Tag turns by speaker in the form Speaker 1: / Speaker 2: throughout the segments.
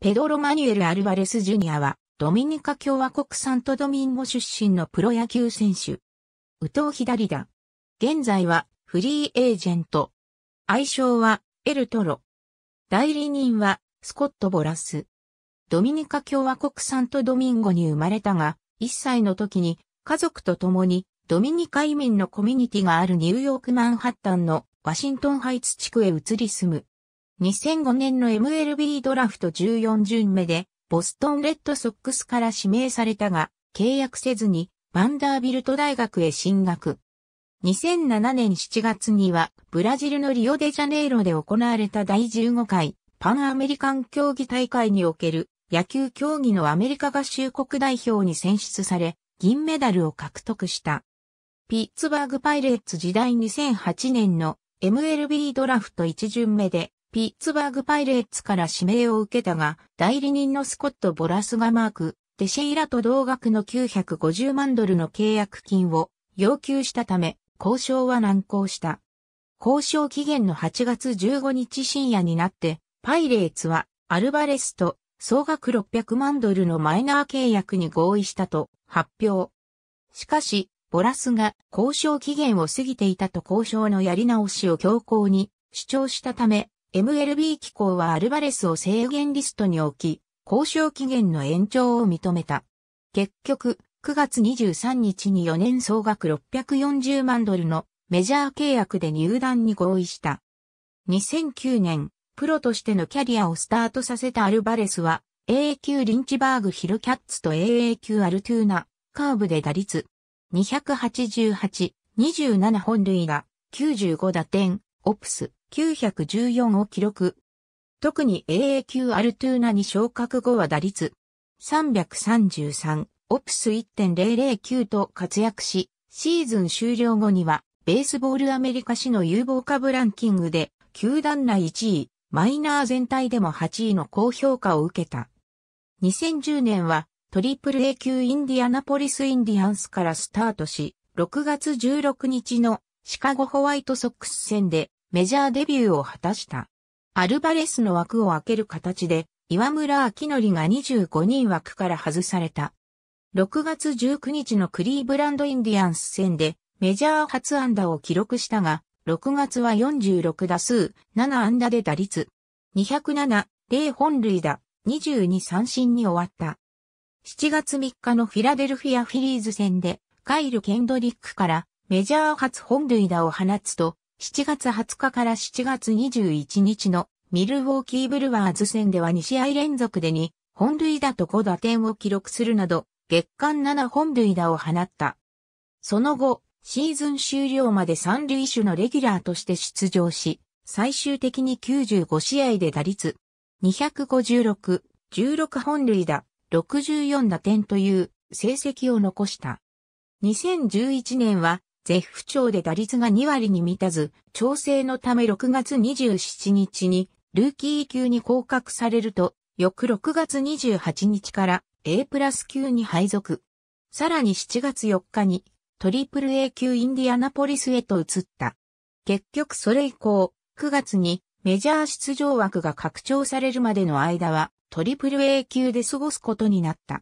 Speaker 1: ペドロ・マニュエル・アルバレス・ジュニアは、ドミニカ共和国サントドミンゴ出身のプロ野球選手。右投左打。現在は、フリーエージェント。愛称は、エルトロ。代理人は、スコット・ボラス。ドミニカ共和国サントドミンゴに生まれたが、1歳の時に、家族と共に、ドミニカ移民のコミュニティがあるニューヨークマンハッタンのワシントンハイツ地区へ移り住む。2005年の MLB ドラフト14巡目で、ボストンレッドソックスから指名されたが、契約せずに、バンダービルト大学へ進学。2007年7月には、ブラジルのリオデジャネイロで行われた第15回、パンアメリカン競技大会における、野球競技のアメリカ合衆国代表に選出され、銀メダルを獲得した。ピッツバーグパイレッツ時代2008年の MLB ドラフト1巡目でピッツバーグパイレーツから指名を受けたが、代理人のスコット・ボラスがマーク、デシェイラと同額の950万ドルの契約金を要求したため、交渉は難航した。交渉期限の8月15日深夜になって、パイレーツはアルバレスと総額600万ドルのマイナー契約に合意したと発表。しかし、ボラスが交渉期限を過ぎていたと交渉のやり直しを強行に主張したため、MLB 機構はアルバレスを制限リストに置き、交渉期限の延長を認めた。結局、9月23日に4年総額640万ドルのメジャー契約で入団に合意した。2009年、プロとしてのキャリアをスタートさせたアルバレスは、AA 級リンチバーグヒルキャッツと AA 級アルトゥーナ、カーブで打率、288、27本塁打、95打点、オプス914を記録。特に AA 級アルトゥーナに昇格後は打率333オプス1.009と活躍し、シーズン終了後にはベースボールアメリカ市の有望株ランキングで球団内1位、マイナー全体でも8位の高評価を受けた。2010年はトリプル A 級インディアナポリスインディアンスからスタートし、6月16日のシカゴホワイトソックス戦でメジャーデビューを果たした。アルバレスの枠を開ける形で、岩村明則が25人枠から外された。6月19日のクリーブランドインディアンス戦でメジャー初安打を記録したが、6月は46打数、7安打で打率。207、0本塁打、22三振に終わった。7月3日のフィラデルフィアフィリーズ戦で、カイル・ケンドリックからメジャー初本塁打を放つと、7月20日から7月21日のミルウォーキーブルワーズ戦では2試合連続で2本塁打と5打点を記録するなど月間7本塁打を放った。その後、シーズン終了まで三塁手のレギュラーとして出場し、最終的に95試合で打率256、16本塁打、64打点という成績を残した。2011年は絶不調で打率が2割に満たず、調整のため6月27日にルーキー級に降格されると、翌6月28日から A プラス級に配属。さらに7月4日にトリプル A 級インディアナポリスへと移った。結局それ以降、9月にメジャー出場枠が拡張されるまでの間はトリプル A 級で過ごすことになった。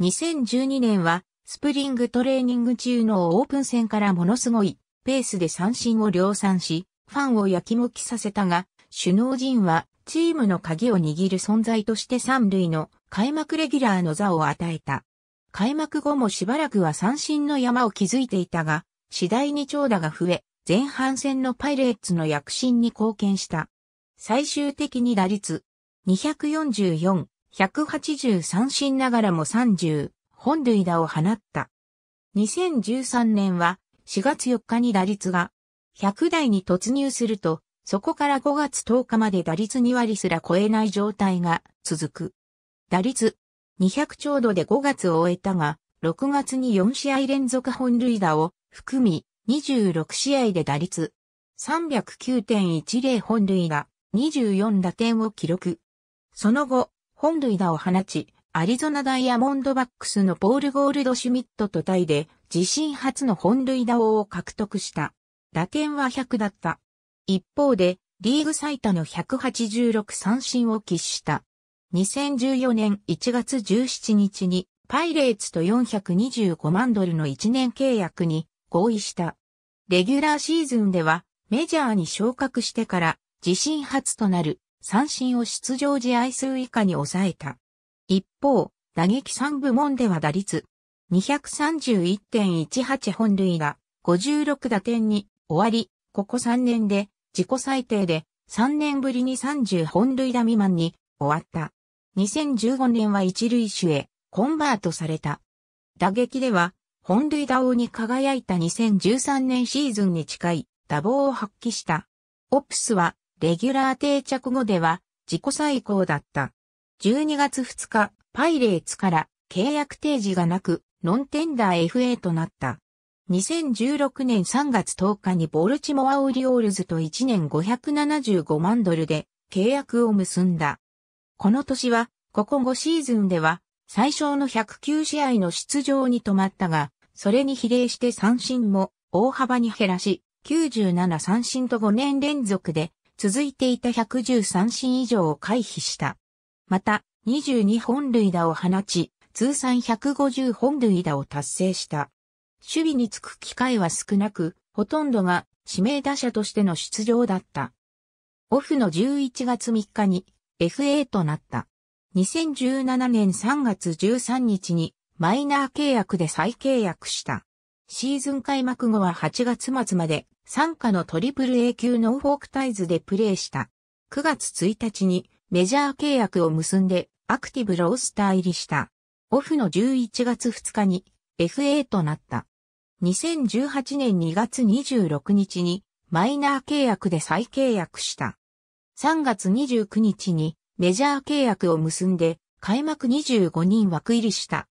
Speaker 1: 2012年はスプリングトレーニング中のオープン戦からものすごいペースで三振を量産し、ファンをやきもきさせたが、首脳陣はチームの鍵を握る存在として三塁の開幕レギュラーの座を与えた。開幕後もしばらくは三振の山を築いていたが、次第に長打が増え、前半戦のパイレーツの躍進に貢献した。最終的に打率244、183三振ながらも30、本塁打を放った。2013年は4月4日に打率が100台に突入すると、そこから5月10日まで打率2割すら超えない状態が続く。打率200ちょうどで5月を終えたが、6月に4試合連続本塁打を含み、26試合で打率309.10本塁打、24打点を記録。その後、本塁打を放ち、アリゾナダイヤモンドバックスのポール・ゴールドシュミットとタイで自身初の本塁打王を獲得した。打点は100だった。一方で、リーグ最多の186三振を喫した。2014年1月17日にパイレーツと425万ドルの1年契約に合意した。レギュラーシーズンではメジャーに昇格してから自身初となる三振を出場試合数以下に抑えた。一方、打撃3部門では打率231.18本塁打、56打点に終わり、ここ3年で自己最低で3年ぶりに30本塁打未満に終わった。2015年は一塁手へコンバートされた。打撃では本塁打王に輝いた2013年シーズンに近い打棒を発揮した。オプスはレギュラー定着後では自己最高だった。12月2日、パイレーツから契約提示がなく、ノンテンダー FA となった。2016年3月10日にボルチモアオリオールズと1年575万ドルで契約を結んだ。この年は、ここ5シーズンでは、最小の109試合の出場に止まったが、それに比例して三振も大幅に減らし、97三振と5年連続で続いていた1 1 3三振以上を回避した。また、22本塁打を放ち、通算150本塁打を達成した。守備につく機会は少なく、ほとんどが指名打者としての出場だった。オフの11月3日に FA となった。2017年3月13日にマイナー契約で再契約した。シーズン開幕後は8月末まで参加のトリプル A 級ノーフォークタイズでプレーした。9月1日にメジャー契約を結んでアクティブロースター入りした。オフの11月2日に FA となった。2018年2月26日にマイナー契約で再契約した。3月29日にメジャー契約を結んで開幕25人枠入りした。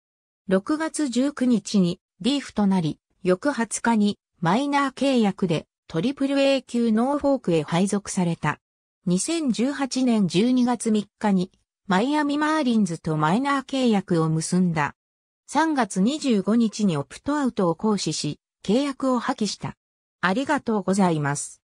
Speaker 1: 6月19日にリーフとなり、翌20日にマイナー契約でトリプル A 級ノーフォークへ配属された。2018年12月3日にマイアミマーリンズとマイナー契約を結んだ。3月25日にオプトアウトを行使し、契約を破棄した。ありがとうございます。